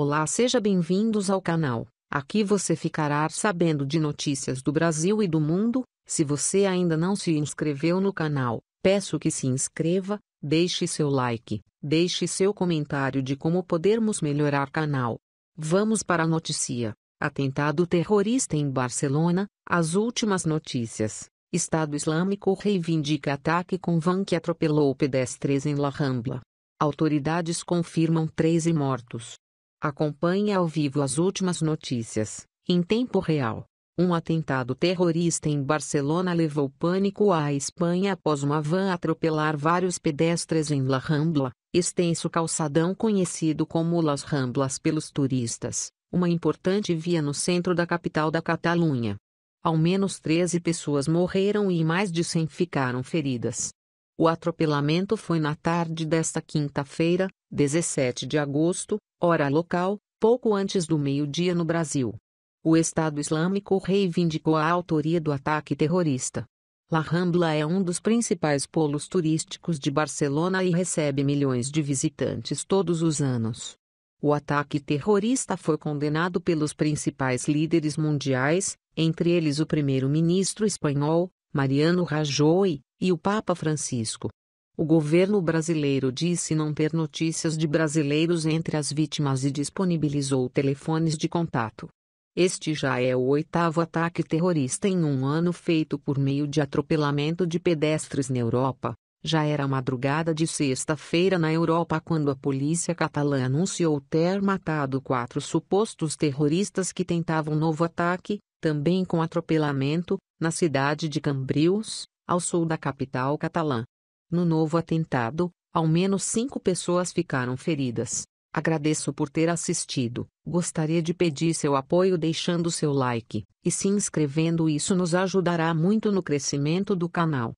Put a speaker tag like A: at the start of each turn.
A: Olá, seja bem-vindos ao canal. Aqui você ficará sabendo de notícias do Brasil e do mundo. Se você ainda não se inscreveu no canal, peço que se inscreva, deixe seu like, deixe seu comentário de como podermos melhorar o canal. Vamos para a notícia. Atentado terrorista em Barcelona, as últimas notícias. Estado Islâmico reivindica ataque com van que atropelou pedestres em La Rambla. Autoridades confirmam 13 mortos. Acompanhe ao vivo as últimas notícias, em tempo real. Um atentado terrorista em Barcelona levou pânico à Espanha após uma van atropelar vários pedestres em La Rambla, extenso calçadão conhecido como Las Ramblas pelos turistas, uma importante via no centro da capital da Catalunha. Ao menos 13 pessoas morreram e mais de 100 ficaram feridas. O atropelamento foi na tarde desta quinta-feira, 17 de agosto, hora local, pouco antes do meio-dia no Brasil. O Estado Islâmico reivindicou a autoria do ataque terrorista. La Rambla é um dos principais polos turísticos de Barcelona e recebe milhões de visitantes todos os anos. O ataque terrorista foi condenado pelos principais líderes mundiais, entre eles o primeiro-ministro espanhol, Mariano Rajoy, e o Papa Francisco. O governo brasileiro disse não ter notícias de brasileiros entre as vítimas e disponibilizou telefones de contato. Este já é o oitavo ataque terrorista em um ano feito por meio de atropelamento de pedestres na Europa. Já era madrugada de sexta-feira na Europa quando a polícia catalã anunciou ter matado quatro supostos terroristas que tentavam novo ataque, também com atropelamento, na cidade de Cambrios, ao sul da capital catalã. No novo atentado, ao menos cinco pessoas ficaram feridas. Agradeço por ter assistido. Gostaria de pedir seu apoio deixando seu like e se inscrevendo, isso nos ajudará muito no crescimento do canal.